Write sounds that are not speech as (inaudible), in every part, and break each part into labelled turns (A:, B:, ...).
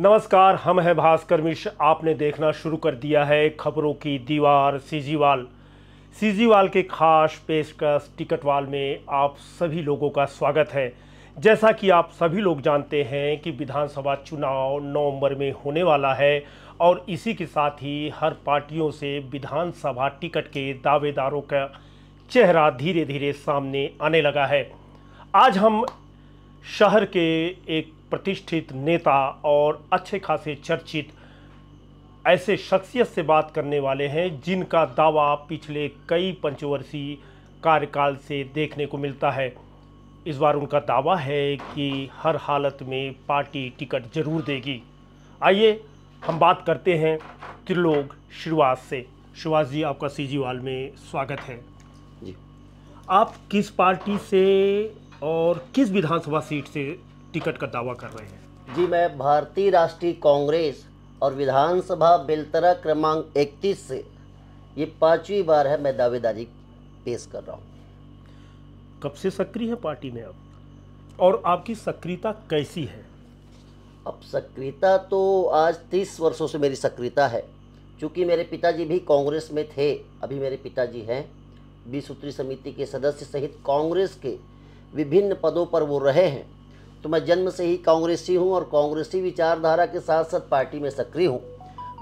A: नमस्कार हम हैं भास्कर मिश्र आपने देखना शुरू कर दिया है खबरों की दीवार सीजीवाल सीजीवाल के खास पेशकश टिकटवाल में आप सभी लोगों का स्वागत है जैसा कि आप सभी लोग जानते हैं कि विधानसभा चुनाव नवंबर में होने वाला है और इसी के साथ ही हर पार्टियों से विधानसभा टिकट के दावेदारों का चेहरा धीरे धीरे सामने आने लगा है आज हम शहर के एक प्रतिष्ठित नेता और अच्छे खासे चर्चित ऐसे शख्सियत से बात करने वाले हैं जिनका दावा पिछले कई पंचवर्षीय कार्यकाल से देखने को मिलता है इस बार उनका दावा है कि हर हालत में पार्टी टिकट जरूर देगी आइए हम बात करते हैं त्रिलोक श्रीवास से श्रीवास जी आपका सीजीवाल में स्वागत है जी आप किस पार्टी से और किस विधानसभा सीट से टिकट का दावा कर रहे हैं
B: जी मैं भारतीय राष्ट्रीय कांग्रेस और विधानसभा बेलतरा क्रमांक 31 से ये पांचवी बार है मैं दावेदारी पेश कर रहा हूँ कब से सक्रिय है पार्टी में अब और आपकी सक्रियता कैसी है अब सक्रियता तो आज तीस वर्षों से मेरी सक्रियता है क्योंकि मेरे पिताजी भी कांग्रेस में थे अभी मेरे पिताजी हैं बीस सूत्री समिति के सदस्य सहित कांग्रेस के विभिन्न पदों पर वो रहे हैं तो मैं जन्म से ही कांग्रेसी हूँ और कांग्रेसी विचारधारा के साथ साथ पार्टी में सक्रिय हूँ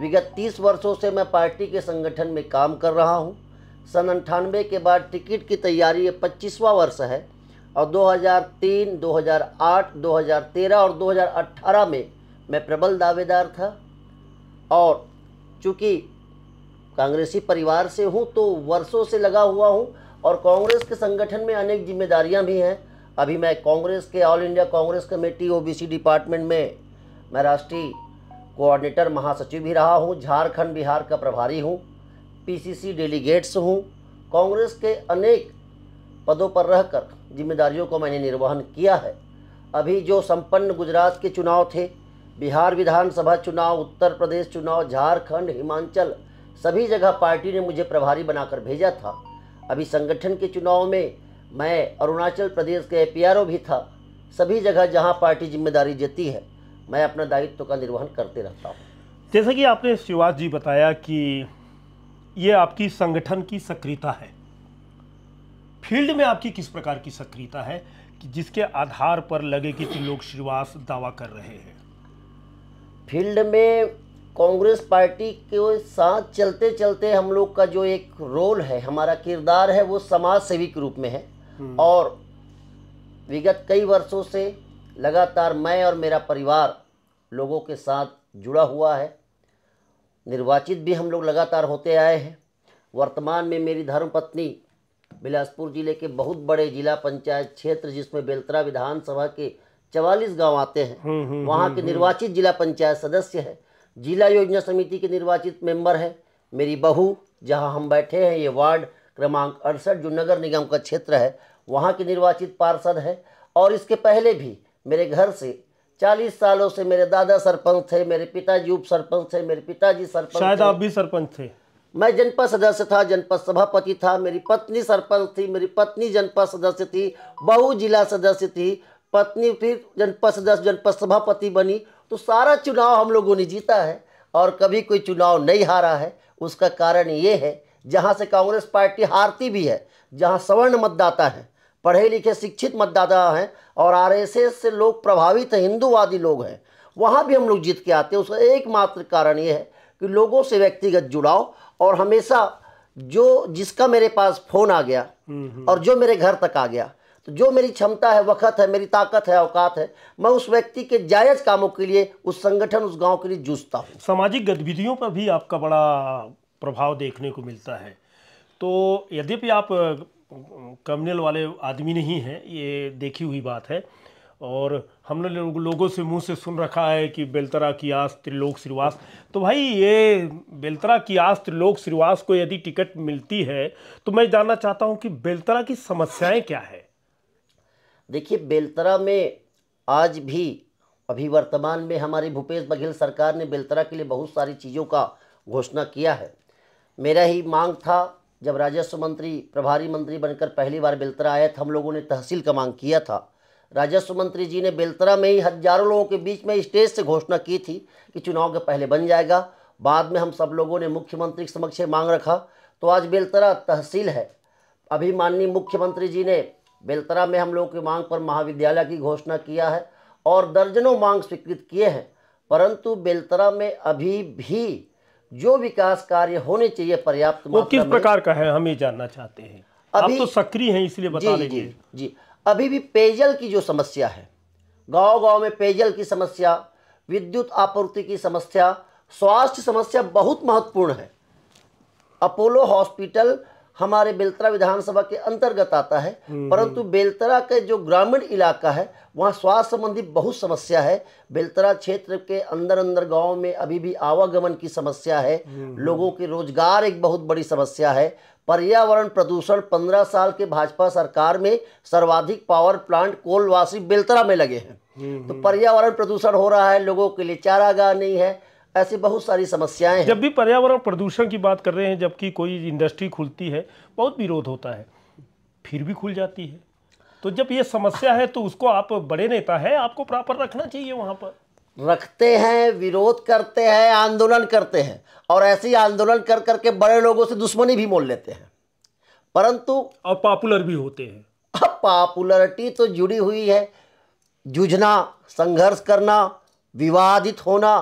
B: विगत तीस वर्षों से मैं पार्टी के संगठन में काम कर रहा हूँ सन अंठानवे के बाद टिकट की तैयारी ये पच्चीसवा वर्ष है और 2003, 2008, 2013 और 2018 में मैं प्रबल दावेदार था और चूँकि कांग्रेसी परिवार से हूँ तो वर्षों से लगा हुआ हूँ और कांग्रेस के संगठन में अनेक जिम्मेदारियाँ भी हैं अभी मैं कांग्रेस के all India Congress committee OBC department में मैं राष्ट्रीय कोऑर्डिनेटर महासचिव भी रहा हूँ झारखंड बिहार का प्रभारी हूँ पीसीसी डेलीगेट्स हूँ कांग्रेस के अनेक पदों पर रहकर जिम्मेदारियों को मैंने निर्वहन किया है अभी जो संपन्न गुजरात के चुनाव थे बिहार विधानसभा चुनाव उत्तर प्रदेश चुनाव झारखंड हिमाचल सभी जगह पार्टी ने मुझे प्रभारी बनाकर भेजा था अभी संगठन के चुनाव में मैं अरुणाचल प्रदेश के पीआरओ भी था सभी जगह जहां पार्टी जिम्मेदारी देती है मैं अपना दायित्व का निर्वहन करते रहता हूँ
A: जैसा कि आपने शिवाज जी बताया कि ये आपकी संगठन की सक्रियता है फील्ड में आपकी किस प्रकार की सक्रियता है कि जिसके आधार पर लगे कि लोग श्रीवास दावा कर रहे हैं
B: फील्ड में कांग्रेस पार्टी के साथ चलते चलते हम लोग का जो एक रोल है हमारा किरदार है वो समाज सेवी के रूप में है हम्म। और विगत कई वर्षों से लगातार मैं और मेरा परिवार लोगों के साथ जुड़ा हुआ है निर्वाचित भी हम लोग लगातार होते आए हैं वर्तमान में मेरी धर्मपत्नी बिलासपुर ज़िले के बहुत बड़े जिला पंचायत क्षेत्र जिसमें बेलतरा विधानसभा के चवालीस गांव आते हैं हम्म, हम्म, वहाँ के निर्वाचित जिला पंचायत सदस्य है जिला योजना समिति के निर्वाचित मेंबर है मेरी बहू जहाँ हम बैठे हैं ये वार्ड क्रमांक अड़सठ जो नगर निगम का क्षेत्र है वहाँ के निर्वाचित पार्षद हैं और इसके पहले भी मेरे घर से चालीस सालों से मेरे दादा सरपंच थे मेरे पिताजी उप सरपंच थे मेरे पिताजी सरपंच शायद आप
A: भी सरपंच थे
B: मैं जनपद सदस्य था जनपद सभापति था मेरी पत्नी सरपंच थी मेरी पत्नी जनपद सदस्य थी बहु जिला सदस्य थी पत्नी फिर जनपद सदस्य जनपद सभापति बनी तो सारा चुनाव हम लोगों ने जीता है और कभी कोई चुनाव नहीं हारा है उसका कारण ये है जहाँ से कांग्रेस पार्टी हारती भी है जहाँ सवर्ण मतदाता है पढ़े लिखे शिक्षित मतदाता हैं और आरएसएस से लोग प्रभावित हैं हिंदूवादी लोग हैं वहाँ भी हम लोग जीत के आते हैं उसका एकमात्र कारण ये है कि लोगों से व्यक्तिगत जुड़ाव और हमेशा जो जिसका मेरे पास फ़ोन आ गया और जो मेरे घर तक आ गया तो जो मेरी क्षमता है वक़्त है मेरी ताकत है औकात है मैं उस व्यक्ति के जायज़ कामों के लिए उस संगठन उस गांव के लिए जूझता हूँ
A: सामाजिक गतिविधियों पर भी आपका बड़ा प्रभाव देखने को मिलता है तो यद्यपि आप कम्युनल वाले आदमी नहीं हैं ये देखी हुई बात है और हमने लोगों से मुंह से सुन रखा है कि बेलतरा की आस त्रिलोक श्रीवास तो भाई ये बेलतरा की आस त्रिलोक श्रीवास को यदि टिकट मिलती है तो मैं जानना चाहता हूँ कि बेलतरा की समस्याएं क्या है
B: देखिए बेलतरा में आज भी अभी वर्तमान में हमारी भूपेश बघेल सरकार ने बेलतरा के लिए बहुत सारी चीज़ों का घोषणा किया है मेरा ही मांग था जब राजस्व मंत्री प्रभारी मंत्री बनकर पहली बार बेलतरा आए थे हम लोगों ने तहसील का मांग किया था राजस्व मंत्री जी ने बेलतरा में ही हजारों लोगों के बीच में स्टेज से घोषणा की थी कि चुनाव के पहले बन जाएगा बाद में हम सब लोगों ने मुख्यमंत्री के समक्ष मांग रखा तो आज बेलतरा तहसील है अभी माननीय मुख्यमंत्री जी ने बेलतरा में हम लोगों की मांग पर महाविद्यालय की घोषणा किया है और दर्जनों मांग स्वीकृत किए हैं परंतु बेलतरा में अभी भी जो विकास कार्य होने चाहिए पर्याप्त वो किस प्रकार
A: का है हम ये जानना चाहते हैं अभी आप तो सक्रिय हैं इसलिए बता जी, जी
B: जी अभी भी पेयजल की जो समस्या है गांव गांव में पेयजल की समस्या विद्युत आपूर्ति की समस्या स्वास्थ्य समस्या बहुत महत्वपूर्ण है अपोलो हॉस्पिटल हमारे बेलतरा विधानसभा के अंतर्गत आता है हम्म, परंतु हम्म। बेलतरा के जो ग्रामीण इलाका है वहाँ स्वास्थ्य संबंधी बहुत समस्या है बेलतरा क्षेत्र के अंदर अंदर गांव में अभी भी आवागमन की समस्या है हम्म, लोगों के रोजगार एक बहुत बड़ी समस्या है पर्यावरण प्रदूषण पंद्रह साल के भाजपा सरकार में सर्वाधिक पावर प्लांट कोलवासी बेलतरा में लगे हैं तो पर्यावरण प्रदूषण हो रहा है लोगों के लिए चारागाह नहीं है ऐसी बहुत सारी समस्याएं हैं जब
A: भी पर्यावरण प्रदूषण की बात कर रहे हैं जबकि कोई इंडस्ट्री खुलती है बहुत विरोध होता है फिर भी खुल जाती है तो जब ये समस्या है तो उसको आप बड़े नेता है आपको प्रॉपर रखना चाहिए वहाँ पर
B: रखते हैं विरोध करते हैं आंदोलन करते हैं और ऐसे ही आंदोलन कर करके बड़े लोगों से दुश्मनी भी मोल लेते हैं परंतु और पॉपुलर भी होते हैं अब पॉपुलरिटी तो जुड़ी हुई है जूझना संघर्ष करना विवादित होना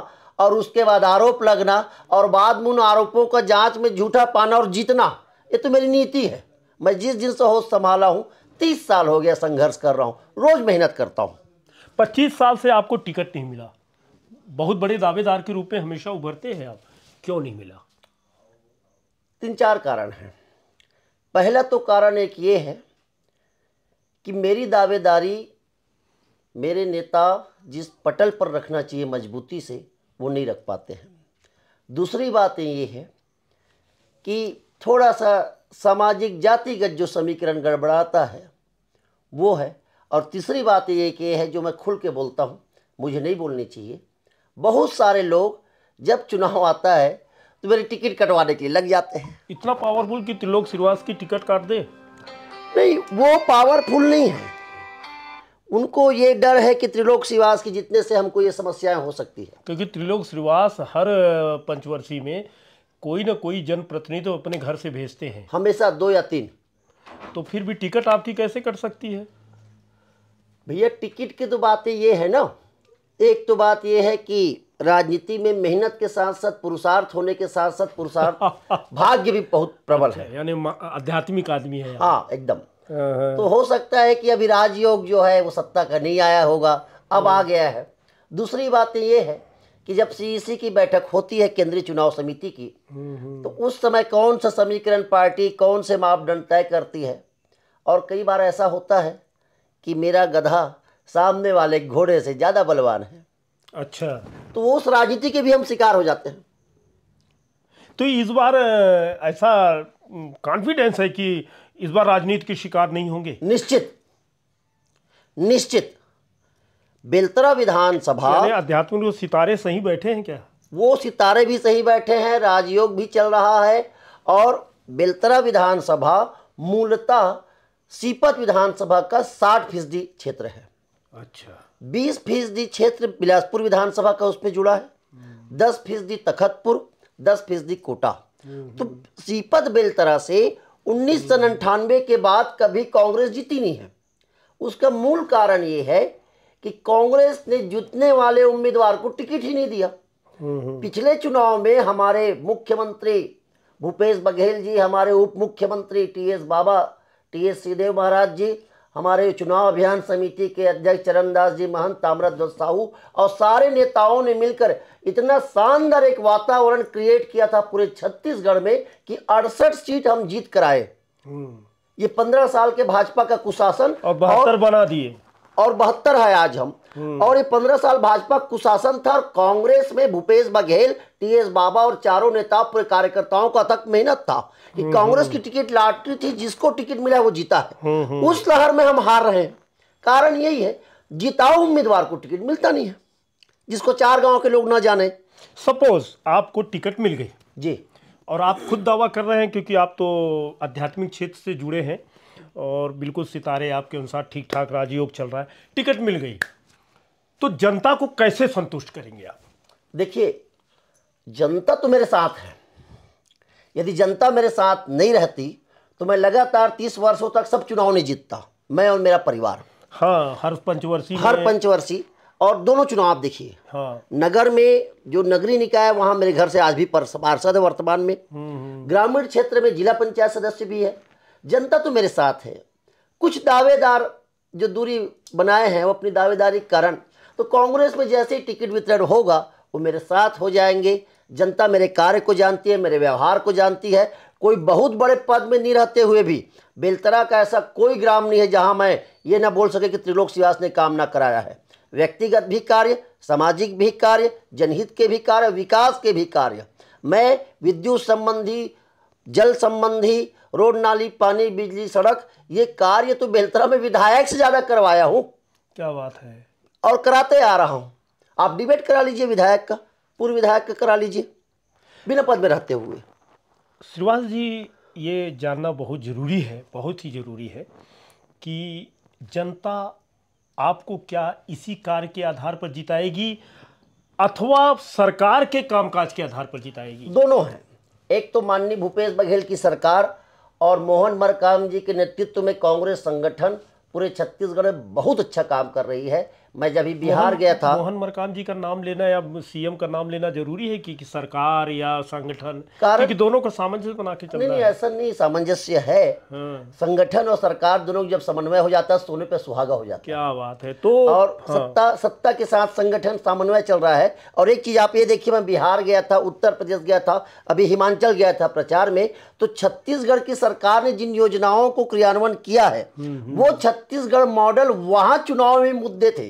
B: और उसके बाद आरोप लगना और बाद में उन आरोपों का जांच में झूठा पाना और जीतना ये तो मेरी नीति है मैं जिस दिन से होश संभाला हूँ तीस साल हो गया संघर्ष कर रहा हूँ रोज़ मेहनत करता हूँ
A: पच्चीस साल से आपको टिकट नहीं मिला बहुत बड़े दावेदार के रूप में हमेशा उभरते हैं आप क्यों नहीं मिला
B: तीन चार कारण हैं पहला तो कारण एक ये है कि मेरी दावेदारी मेरे नेता जिस पटल पर रखना चाहिए मजबूती से वो नहीं रख पाते हैं दूसरी बात ये है कि थोड़ा सा सामाजिक जातिगत जो समीकरण गड़बड़ाता है वो है और तीसरी बात ये कि है जो मैं खुल के बोलता हूँ मुझे नहीं बोलनी चाहिए बहुत सारे लोग जब चुनाव आता है तो मेरी टिकट कटवाने के लिए लग जाते हैं इतना
A: पावरफुल कि त्रिलोक श्रीवास की टिकट काट दे
B: नहीं वो पावरफुल नहीं है उनको ये डर है कि त्रिलोक श्रीवास की जितने से हमको ये समस्याएं हो सकती है
A: क्योंकि त्रिलोक श्रीवास हर पंचवर्षीय में कोई ना कोई जनप्रतिनिधि तो अपने घर
B: से भेजते हैं हमेशा दो या तीन तो फिर भी टिकट आपकी कैसे कट सकती है भैया टिकट की तो बातें ये है ना एक तो बात यह है कि राजनीति में मेहनत के साथ साथ पुरुषार्थ होने के साथ साथ पुरुषार्थ (laughs) भाग्य भी बहुत प्रबल है
A: अच्छा, यानी आध्यात्मिक आदमी है हाँ एकदम हाँ। तो हो
B: सकता है कि अभी राजयोग जो है वो सत्ता का नहीं आया होगा अब हाँ। आ गया है दूसरी बात तो ये है कि जब सीईसी की बैठक होती है केंद्रीय चुनाव समिति की हम्म, हम्म। तो उस समय कौन सा समीकरण पार्टी कौन से मापदंड तय करती है और कई बार ऐसा होता है कि मेरा गधा सामने वाले घोड़े से ज़्यादा बलवान है अच्छा तो उस राजनीति के भी हम शिकार हो जाते हैं
A: तो इस बार ऐसा कॉन्फिडेंस हम्म, है कि इस बार राजनीति के शिकार नहीं होंगे निश्चित निश्चित
B: बेलतरा विधानसभा अध्यात्म सितारे सही बैठे हैं क्या वो सितारे भी सही बैठे हैं राजयोग भी चल रहा है और बेलतरा विधानसभा मूलतः सीपत विधानसभा का साठ फीसदी क्षेत्र है अच्छा बीस फीसदी क्षेत्र बिलासपुर विधानसभा का उसमें जुड़ा है दस फीसदी तखतपुर दस फीसदी कोटा हम्म, तो हम्म। सीपत बेलतरा से उन्नीस सौ अंठानवे के बाद कभी कांग्रेस जीती नहीं है उसका मूल कारण ये है कि कांग्रेस ने जीतने वाले उम्मीदवार को टिकट ही नहीं दिया पिछले चुनाव में हमारे मुख्यमंत्री भूपेश बघेल जी हमारे उप मुख्यमंत्री T S Baba T S Singhdeo Maharaj ji हमारे चुनाव अभियान समिति के अध्यक्ष चरणदास जी महंत ताम्रध्वज साहू और सारे नेताओं ने मिलकर इतना शानदार एक वातावरण क्रिएट किया था पूरे छत्तीसगढ़ में कि अड़सठ सीट हम जीत आए हम्म। ये पंद्रह साल के भाजपा का कुशासन और बहत्तर बना दिए और बहत्तर है आज हम हम्म। और ये पंद्रह साल भाजपा कुशासन था और कांग्रेस में भूपेश बघेल टी एस बाबा और चारों नेता पूरे कार्यकर्ताओं का अथक मेहनत था कि हम्म, कांग्रेस हम्म। की टिकट लॉटरी थी जिसको टिकट मिला वो जीता है हम्म, उस लहर में हम हार रहे हैं कारण यही है जिताऊ उम्मीदवार को टिकट मिलता नहीं है जिसको चार गांव के लोग ना जाने सपोज आपको टिकट मिल
A: गई जी और आप खुद दावा कर रहे हैं क्योंकि आप तो आध्यात्मिक क्षेत्र से जुड़े हैं और बिल्कुल सितारे आपके अनुसार ठीक ठाक राजयोग चल रहा है टिकट मिल गई तो जनता को कैसे संतुष्ट करेंगे आप
B: देखिए जनता तो मेरे साथ है यदि जनता मेरे साथ नहीं रहती तो मैं लगातार तीस वर्षों तक सब चुनाव नहीं जीतता मैं और मेरा परिवार
A: हाँ हर पंचवर्षीय हर
B: पंचवर्षीय और दोनों चुनाव आप देखिए हाँ। नगर में जो नगरीय निकाय है वहाँ मेरे घर से आज भी पार्षद है वर्तमान में हम्म, हम्म। ग्रामीण क्षेत्र में जिला पंचायत सदस्य भी है जनता तो मेरे साथ है कुछ दावेदार जो दूरी बनाए हैं वो अपनी दावेदारी कारण तो कांग्रेस में जैसे ही टिकट वितरण होगा वो मेरे साथ हो जाएंगे जनता मेरे कार्य को जानती है मेरे व्यवहार को जानती है कोई बहुत बड़े पद में नहीं रहते हुए भी बेलतरा का ऐसा कोई ग्राम नहीं है जहां मैं ये ना बोल सके कि त्रिलोक श्रीवास ने काम ना कराया है व्यक्तिगत भी कार्य सामाजिक भी कार्य जनहित के भी कार्य विकास के भी कार्य मैं विद्युत संबंधी जल संबंधी रोड नाली पानी बिजली सड़क ये कार्य तो बेलतरा में विधायक से ज़्यादा करवाया हूँ क्या बात है और कराते आ रहा हूँ आप डिबेट करा लीजिए विधायक का पूर्व विधायक का करा लीजिए बिना पद में रहते हुए श्रीवास जी
A: ये जानना बहुत ज़रूरी है बहुत ही ज़रूरी है कि जनता आपको क्या इसी कार्य के आधार पर जिताएगी अथवा सरकार के कामकाज के आधार पर जिताएगी दोनों
B: हैं एक तो माननीय भूपेश बघेल की सरकार और मोहन मरकाम जी के नेतृत्व में कांग्रेस संगठन पूरे छत्तीसगढ़ में बहुत अच्छा काम कर रही है मैं जब बिहार गया था मोहन
A: मरकाम जी का नाम लेना या सीएम का नाम लेना जरूरी है कि, कि सरकार या संगठन क्योंकि दोनों को सामंजस्य बना के चलना नहीं, नहीं ऐसा
B: नहीं सामंजस्य है हाँ। संगठन और सरकार दोनों जब समन्वय हो जाता है सोने पे सुहागा हो जाता क्या बात है तो और हाँ। सत्ता सत्ता के साथ संगठन समन्वय चल रहा है और एक चीज आप ये देखिए मैं बिहार गया था उत्तर प्रदेश गया था अभी हिमाचल गया था प्रचार में तो छत्तीसगढ़ की सरकार ने जिन योजनाओं को क्रियान्वयन किया है हम्म, हम्म। वो छत्तीसगढ़ मॉडल वहाँ चुनाव में मुद्दे थे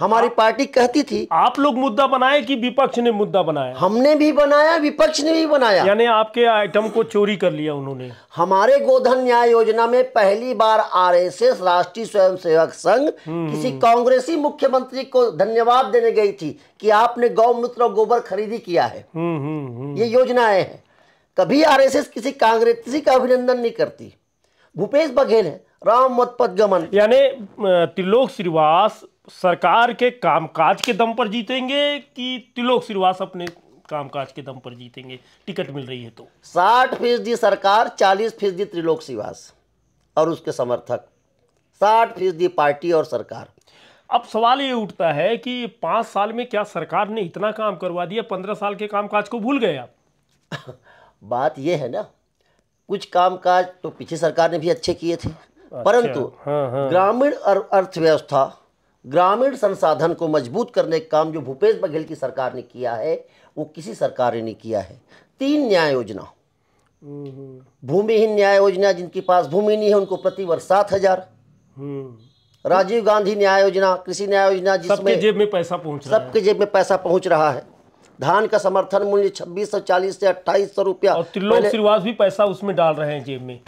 B: हमारी पार्टी कहती थी आप लोग मुद्दा बनाए कि विपक्ष ने मुद्दा बनाया हमने भी बनाया विपक्ष ने भी बनाया यानी आपके आइटम को चोरी कर लिया उन्होंने हमारे गोधन न्याय योजना में पहली बार आरएसएस राष्ट्रीय स्वयंसेवक संघ हम्म। किसी कांग्रेसी मुख्यमंत्री को धन्यवाद देने गई थी कि आपने गौमूत्र और गोबर खरीदी किया है हम्म, हम्म, ये योजनाएं हैं कभी आर किसी कांग्रेसी का अभिनंदन नहीं करती भूपेश बघेल है राम पद गमन यानी
A: त्रिलोक श्रीवास सरकार के कामकाज के दम पर जीतेंगे कि त्रिलोक श्रीवास अपने कामकाज के दम पर जीतेंगे टिकट मिल रही है तो
B: साठ फीसदी सरकार चालीस फीसदी त्रिलोक श्रीवास और उसके समर्थक साठ फीसदी पार्टी और सरकार
A: अब सवाल ये उठता है कि पांच साल में क्या सरकार ने इतना काम करवा दिया पंद्रह साल के कामकाज को भूल गए आप
B: (laughs) बात यह है ना कुछ कामकाज तो पीछे सरकार ने भी अच्छे किए थे अच्छा। परंतु हाँ, हाँ। ग्रामीण अर्थव्यवस्था ग्रामीण संसाधन को मजबूत करने का काम जो भूपेश बघेल की सरकार ने किया है वो किसी सरकार ने किया है तीन न्याय योजना
A: हम्म।
B: भूमिहीन न्याय योजना जिनके पास भूमि नहीं है उनको प्रति वर्ष सात हजार हम्म। राजीव गांधी न्याय योजना कृषि न्याय योजना जिसमें जेब
A: में पैसा पहुंच सबके
B: जेब में पैसा पहुंच रहा है धान का समर्थन मूल्य छब्बीस सौ चालीस से अट्ठाईस सौ रुपया भी पैसा उसमें डाल रहे हैं जेब में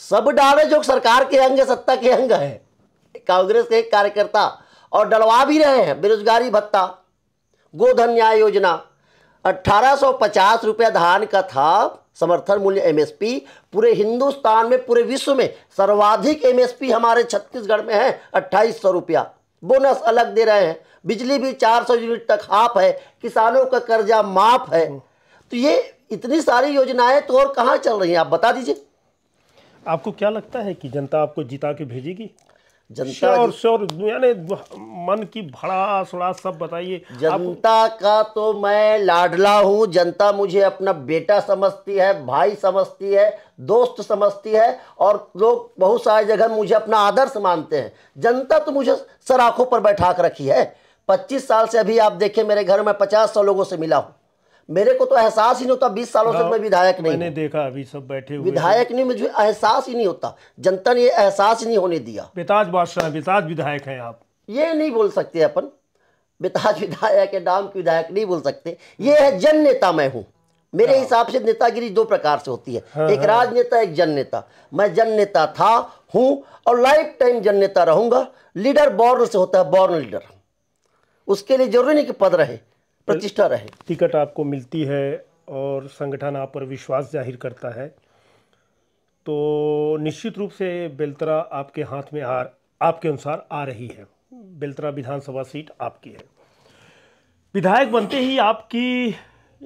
B: सब डाले जो सरकार के अंग सत्ता के अंग है कांग्रेस के एक कार्यकर्ता और डलवा भी रहे हैं बेरोजगारी भत्ता गोधन न्याय योजना 1850 रुपया धान का था समर्थन मूल्य एमएसपी पूरे हिंदुस्तान में पूरे विश्व में सर्वाधिक एमएसपी हमारे छत्तीसगढ़ में है अट्ठाईस सौ रुपया बोनस अलग दे रहे हैं बिजली भी 400 यूनिट तक हाफ है किसानों का कर्जा माफ है तो ये इतनी सारी योजनाएं तो और कहाँ चल रही हैं आप बता दीजिए
A: आपको क्या लगता है कि जनता आपको जिता के भेजेगी जनता और शोर यानी मन की भड़ास उड़ास सब बताइए जनता
B: आप... का तो मैं लाडला हूँ जनता मुझे अपना बेटा समझती है भाई समझती है दोस्त समझती है और लोग बहुत सारी जगह मुझे अपना आदर्श मानते हैं जनता तो मुझे सर पर बैठा कर रखी है पच्चीस साल से अभी आप देखें मेरे घर में पचास सौ लोगों से मिला हूँ मेरे को तो एहसास ही नहीं होता बीस सालों से मैं विधायक नहीं मैंने देखा अभी सब बैठे हुए विधायक नहीं मुझे एहसास ही नहीं होता जनता ने एहसास ही नहीं होने दिया
A: बेताज बादशाह
B: बेताज विधायक हैं आप ये नहीं बोल सकते अपन बेताज विधायक है नाम के विधायक नहीं बोल सकते ये है जन नेता मैं हूँ मेरे हाँ। हिसाब से नेतागिरी दो प्रकार से होती है हाँ, हाँ। एक हाँ। राज एक जन नेता मैं जन नेता था हूँ और लाइफ टाइम जन नेता रहूंगा लीडर बॉर्न से होता है बॉर्न लीडर उसके लिए जरूरी नहीं कि पद रहे
A: प्रतिष्ठा रहे टिकट आपको मिलती है और संगठन आप पर विश्वास जाहिर करता है तो निश्चित रूप से बेलतरा आपके हाथ में आ आपके अनुसार आ रही है बेलतरा विधानसभा सीट आपकी है विधायक बनते ही आपकी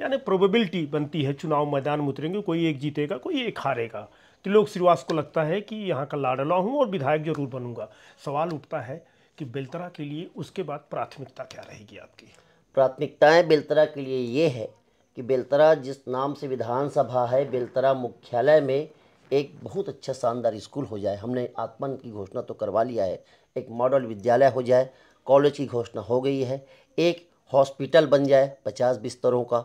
A: यानी प्रोबेबिलिटी बनती है चुनाव मैदान में उतरेंगे कोई एक जीतेगा कोई एक हारेगा त्रिलोक श्रीवास को लगता है कि यहाँ का लाडला हूँ और विधायक जरूर बनूंगा सवाल उठता है कि बेलतरा के लिए उसके बाद प्राथमिकता क्या रहेगी आपकी
B: प्राथमिकताएं बेलतरा के लिए ये है कि बेलतरा जिस नाम से विधानसभा है बेलतरा मुख्यालय में एक बहुत अच्छा शानदार स्कूल हो जाए हमने आत्मन की घोषणा तो करवा लिया है एक मॉडल विद्यालय हो जाए कॉलेज की घोषणा हो गई है एक हॉस्पिटल बन जाए पचास बिस्तरों का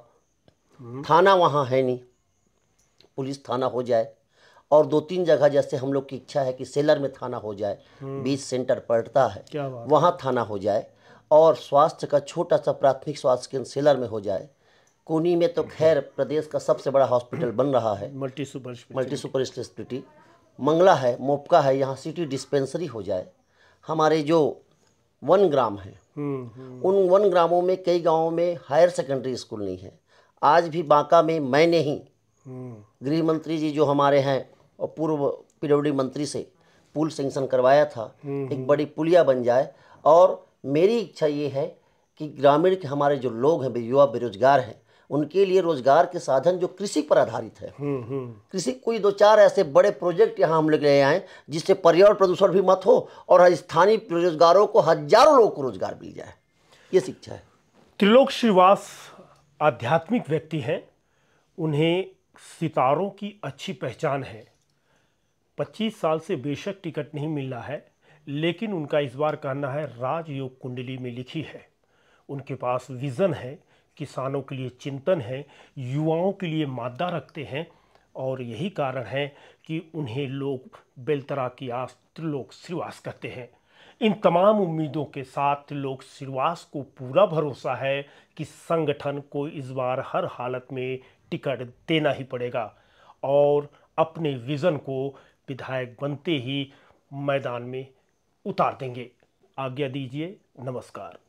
B: हम्म। थाना वहाँ है नहीं पुलिस थाना हो जाए और दो तीन जगह जैसे हम लोग की इच्छा है कि सेलर में थाना हो जाए हम्म। बीस सेंटर पड़ता है वहाँ थाना हो जाए और स्वास्थ्य का छोटा सा प्राथमिक स्वास्थ्य केंद्र सेलर में हो जाए कोनी में तो खैर प्रदेश का सबसे बड़ा हॉस्पिटल बन रहा है multi super multi super speciality Mangla है मोपका है यहाँ सिटी डिस्पेंसरी हो जाए हमारे जो वन ग्राम हैं हम्म, हम्म। उन वन ग्रामों में कई गांवों में हायर सेकेंडरी स्कूल नहीं है आज भी बांका में मैंने ही हम्म। गृह मंत्री जी जो हमारे हैं और पूर्व पीडब्ल्यू मंत्री से पुल सेंक्शन करवाया था एक बड़ी पुलिया बन जाए और मेरी इच्छा ये है कि ग्रामीण के हमारे जो लोग हैं युवा बेरोजगार हैं उनके लिए रोजगार के साधन जो कृषि पर आधारित है हम्म, हम्म। कृषि कोई दो चार ऐसे बड़े प्रोजेक्ट यहाँ हम लोग ले आए जिससे पर्यावरण प्रदूषण भी मत हो और स्थानीय बेरोजगारों को हजारों लोगों को रोजगार मिल जाए ये शिक्षा है त्रिलोक श्रीवास
A: आध्यात्मिक व्यक्ति हैं उन्हें सितारों की अच्छी पहचान है 25 साल से बेशक टिकट नहीं मिल रहा है लेकिन उनका इस बार कहना है राजयोग कुंडली में लिखी है उनके पास विज़न है किसानों के लिए चिंतन है युवाओं के लिए मादा रखते हैं और यही कारण है कि उन्हें लोग बेलतरा की आस त्रिलोक श्रीवास कहते हैं इन तमाम उम्मीदों के साथ त्रिलोक श्रीवास को पूरा भरोसा है कि संगठन को इस बार हर हालत में टिकट देना ही पड़ेगा और अपने विज़न को विधायक बनते ही मैदान में उतार देंगे आज्ञा दीजिए नमस्कार